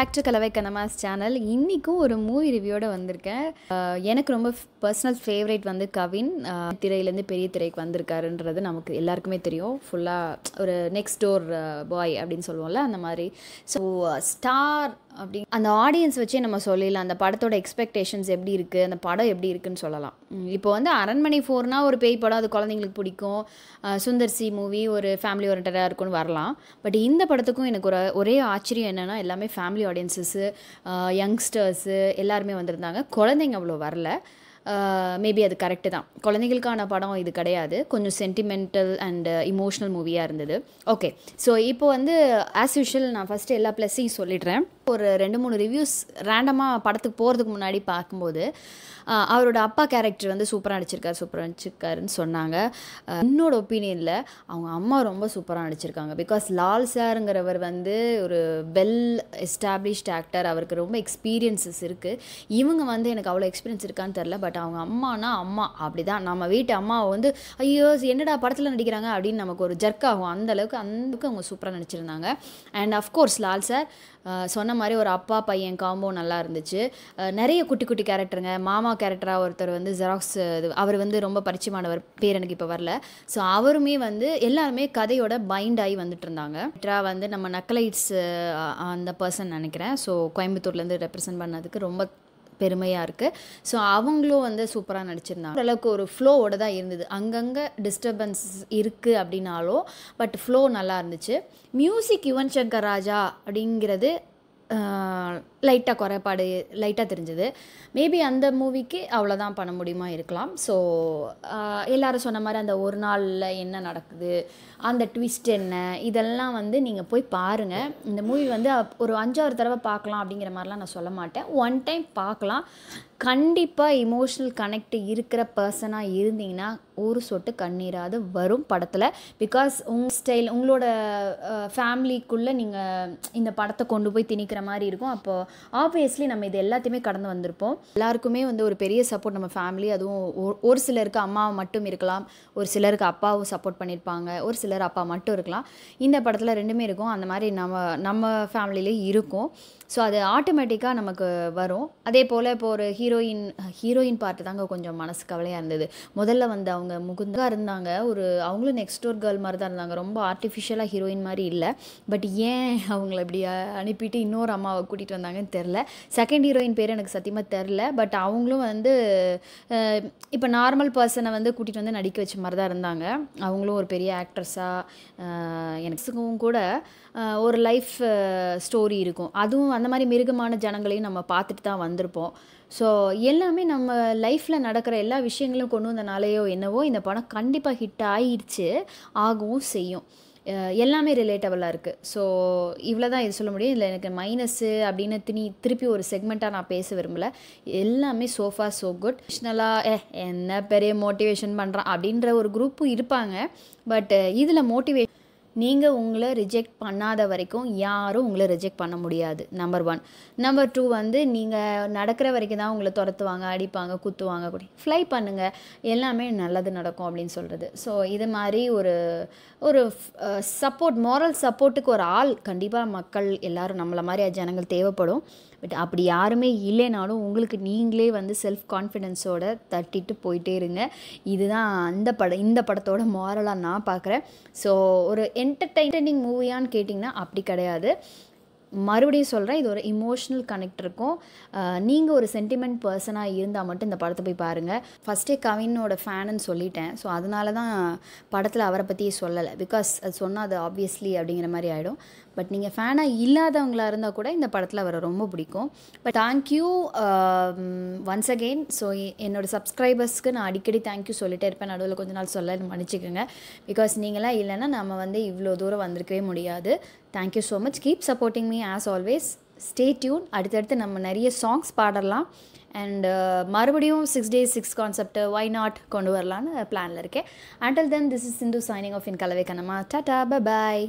back to கலவை கனமாஸ் channel இன்றைக்கும் ஒரு மூவி ரிவ்யூட வந்திருக்கேன் எனக்கு ரொம்ப பர்சனல் ஃபேவரேட் வந்து கவின் திரையிலேருந்து பெரிய திரைக்கு வந்திருக்காருன்றது நமக்கு எல்லாருக்குமே தெரியும் ஃபுல்லாக ஒரு நெக்ஸ்ட் டோர் பாய் அப்படின்னு சொல்லுவோம்ல அந்த மாதிரி ஸோ ஸ்டார் அப்படி அந்த ஆடியன்ஸ் வச்சே நம்ம சொல்லிடலாம் அந்த படத்தோட எக்ஸ்பெக்டேஷன்ஸ் எப்படி இருக்குது அந்த படம் எப்படி இருக்குன்னு சொல்லலாம் இப்போ வந்து அரண்மனை ஃபோர்னால் ஒரு பேய் படம் அது குழந்தைங்களுக்கு பிடிக்கும் சுந்தர்சி மூவி ஒரு ஃபேமிலி ஓரியன்டாக இருக்கும்னு வரலாம் பட் இந்த படத்துக்கும் எனக்கு ஒரு ஒரே ஆச்சரியம் என்னென்னா எல்லாமே ஃபேமிலி ஆடியன்ஸஸ்ஸு யங்ஸ்டர்ஸு எல்லாருமே வந்திருந்தாங்க குழந்தைங்க அவ்வளோ வரல மேபி அது கரெக்டு தான் குழந்தைகளுக்கான படம் இது கிடையாது கொஞ்சம் சென்டிமெண்டல் அண்ட் இமோஷ்னல் மூவியாக இருந்தது ஓகே ஸோ இப்போ வந்து ஆஸ் யூஷுவல் நான் ஃபஸ்ட்டு எல்லா ப்ளஸ்ஸையும் சொல்லிடுறேன் ஒரு ரெண்டு மூணு ரிவ்யூஸ் ரேண்டமாக படத்துக்கு போகிறதுக்கு முன்னாடி பார்க்கும்போது அவரோட அப்பா கேரக்டர் வந்து சூப்பராக நடிச்சிருக்காரு சூப்பராக நடிச்சிருக்காருன்னு சொன்னாங்க என்னோட ஒப்பீனியனில் அவங்க அம்மா ரொம்ப சூப்பராக நடிச்சிருக்காங்க பிகாஸ் லால் சாருங்கிறவர் வந்து ஒரு வெல் எஸ்டாப்ளிஷ்ட் ஆக்டர் அவருக்கு ரொம்ப எக்ஸ்பீரியன்ஸஸ் இருக்குது இவங்க வந்து எனக்கு அவ்வளோ எக்ஸ்பீரியன்ஸ் இருக்கான்னு தெரில பட் அவங்க அம்மானா அம்மா அப்படி தான் நம்ம வீட்டு அம்மாவை வந்து ஐயோ என்னடா படத்தில் நடிக்கிறாங்க அப்படின்னு நமக்கு ஒரு ஜர்க் ஆகும் அந்தளவுக்கு அந்தளவுக்கு அவங்க சூப்பராக நடிச்சிருந்தாங்க அண்ட் அஃப்கோர்ஸ் லால் சார் சொன்ன மாதிரி ஒரு அப்பா பையன் காம்போ நல்லா இருந்துச்சு நிறைய குட்டி குட்டி கேரக்டருங்க மாமா கேரக்டராக ஒருத்தர் வந்து ஜெராக்ஸ் அவர் வந்து ரொம்ப பரிச்சயமானவர் பேர் எனக்கு இப்போ வரல ஸோ அவருமே வந்து எல்லாருமே கதையோட பைண்ட் ஆகி வந்துட்டு இருந்தாங்க வந்து நம்ம நக்கலைட்ஸ் அந்த பர்சன் நினைக்கிறேன் ஸோ கோயம்புத்தூர்லேருந்து ரெப்ரசன்ட் பண்ணதுக்கு ரொம்ப பெருமையாக இருக்குது ஸோ அவங்களும் வந்து சூப்பராக நடிச்சிருந்தாங்க ஓரளவுக்கு ஒரு ஃப்ளோவோட தான் இருந்தது அங்கங்கே டிஸ்டர்பன்ஸ் இருக்குது அப்படின்னாலும் பட் ஃப்ளோ நல்லா இருந்துச்சு மியூசிக் யுவன் சங்கர் ராஜா அப்படிங்கிறது லைட்டாக குறைபாடு லைட்டாக தெரிஞ்சுது மேபி அந்த மூவிக்கு அவ்வளோதான் பண்ண முடியுமா இருக்கலாம் ஸோ எல்லோரும் சொன்ன மாதிரி அந்த ஒரு நாளில் என்ன நடக்குது அந்த ட்விஸ்ட் என்ன இதெல்லாம் வந்து நீங்கள் போய் பாருங்கள் இந்த மூவி வந்து ஒரு அஞ்சாறு தடவை பார்க்கலாம் அப்படிங்கிற மாதிரிலாம் நான் சொல்ல மாட்டேன் ஒன் டைம் பார்க்கலாம் கண்டிப்பாக இமோஷ்னல் கனெக்ட் இருக்கிற பர்சனாக இருந்தீங்கன்னா ஒரு சொட்டு கண்ணீராது வரும் படத்தில் பிகாஸ் உங்கள் ஸ்டைல் உங்களோட ஃபேமிலிக்குள்ளே நீங்கள் இந்த படத்தை கொண்டு போய் திணிக்கிற மாதிரி இருக்கும் அப்போது ஆப்வியஸ்லி நம்ம இது எல்லாத்தையுமே கடந்து வந்திருப்போம் எல்லாருக்குமே வந்து ஒரு பெரிய சப்போர்ட் நம்ம ஃபேமிலி அதுவும் ஒரு சிலருக்கு அம்மாவை மட்டும் இருக்கலாம் ஒரு சிலருக்கு அப்பாவும் சப்போர்ட் பண்ணியிருப்பாங்க ஒரு சிலர் அப்பா மட்டும் இருக்கலாம் இந்த படத்தில் ரெண்டுமே இருக்கும் அந்த மாதிரி நம்ம நம்ம ஃபேமிலியிலே இருக்கும் ஸோ அது ஆட்டோமேட்டிக்காக நமக்கு வரும் அதே போல் இப்போ ஒரு ஹீரோயின் ஹீரோயின் பார்ட்டு தாங்க கொஞ்சம் மனசு கவலையாக இருந்தது முதல்ல வந்து அவங்க முகுந்தாக இருந்தாங்க ஒரு அவங்களும் நெக்ஸ்ட் டோர் கேர்ள் மாதிரி தான் இருந்தாங்க ரொம்ப ஆர்டிஃபிஷியலாக ஹீரோயின் மாதிரி இல்லை பட் ஏன் அவங்கள இப்படி அனுப்பிட்டு இன்னொரு அம்மாவை கூட்டிகிட்டு வந்தாங்கன்னு தெரில செகண்ட் ஹீரோயின் பேர் எனக்கு சத்தியமாக தெரில பட் அவங்களும் வந்து இப்போ நார்மல் பர்சனை வந்து கூட்டிகிட்டு வந்து நடிக்க வச்ச மாதிரி தான் இருந்தாங்க அவங்களும் ஒரு பெரிய ஆக்ட்ரஸாக எனக்கு கூட ஒரு லைஃப் ஸ்டோரி இருக்கும் அதுவும் அந்த மாதிரி மிருகமான ஜனங்களையும் நம்ம பார்த்துட்டு தான் வந்திருப்போம் ஸோ எல்லாமே நம்ம லைஃப்பில் நடக்கிற எல்லா விஷயங்களும் கொண்டு வந்தனாலேயோ என்னவோ இந்த படம் கண்டிப்பாக ஹிட் ஆயிடுச்சு ஆகவும் செய்யும் எல்லாமே ரிலேட்டபுளாக இருக்குது ஸோ இவ்வளோ தான் இது சொல்ல முடியும் இதில் எனக்கு மைனஸு அப்படின்னு திணி திருப்பி ஒரு செக்மெண்ட்டாக நான் பேச விரும்பலை எல்லாமே சோஃபா சோ குட் பர்சனலாக ஏ என்ன பெரிய மோட்டிவேஷன் பண்ணுறான் அப்படின்ற ஒரு குரூப்பும் இருப்பாங்க பட் இதில் மோட்டிவேஷன் நீங்கள் உங்களை ரிஜெக்ட் பண்ணாத வரைக்கும் யாரும் உங்களை ரிஜெக்ட் பண்ண முடியாது நம்பர் ஒன் நம்பர் டூ வந்து நீங்கள் நடக்கிற வரைக்கும் தான் உங்களை துரத்துவாங்க அடிப்பாங்க குத்துவாங்க கூட ஃப்ளை பண்ணுங்கள் எல்லாமே நல்லது நடக்கும் அப்படின்னு சொல்கிறது ஸோ இது மாதிரி ஒரு ஒரு சப்போர்ட் மாரல் சப்போர்ட்டுக்கு ஒரு ஆள் கண்டிப்பாக மக்கள் எல்லோரும் நம்மளை மாதிரி ஜனங்கள் தேவைப்படும் பட் அப்படி யாருமே இல்லைனாலும் உங்களுக்கு நீங்களே வந்து செல்ஃப் கான்ஃபிடென்ஸோட தட்டிட்டு போயிட்டே இருங்க இதுதான் அந்த படம் இந்த படத்தோட மாரலாக நான் பார்க்குறேன் ஸோ ஒரு என்டர்டைனிங் மூவியான்னு கேட்டிங்கன்னா அப்படி கிடையாது மறுபடியும் சொல்கிறேன் இது ஒரு இமோஷ்னல் கனெக்ட் இருக்கும் நீங்கள் ஒரு சென்டிமெண்ட் பர்சனாக இருந்தால் மட்டும் இந்த படத்தை போய் பாருங்கள் ஃபஸ்ட்டே கவினோட ஃபேனுன்னு சொல்லிட்டேன் ஸோ அதனால தான் படத்தில் அவரை பற்றியே சொல்லலை பிகாஸ் அது சொன்னால் அது ஆப்வியஸ்லி அப்படிங்கிற மாதிரி ஆகிடும் பட் நீங்கள் ஃபேனாக இல்லாதவங்களாக இருந்தால் கூட இந்த படத்தில் அவரை ரொம்ப பிடிக்கும் but thank you once again so என்னோடய சப்ஸ்கிரைபர்ஸ்க்கு நான் அடிக்கடி தேங்க்யூ சொல்லிட்டே இருப்பேன் நடுவில் கொஞ்ச நாள் சொல்ல மன்னிச்சிக்கோங்க பிகாஸ் நீங்களாம் இல்லைன்னா நம்ம வந்து இவ்வளோ தூரம் வந்திருக்கவே முடியாது thank you so much keep supporting me as always stay tune அடுத்தடுத்து நம்ம நிறைய சாங்ஸ் பாடலாம் அண்ட் uh, மறுபடியும் six days six concept why not கொண்டு வரலான்னு பிளானில் இருக்கேன் until then this is Sindhu signing off in கலவை கண்ணம்மா டாட்டா பாய்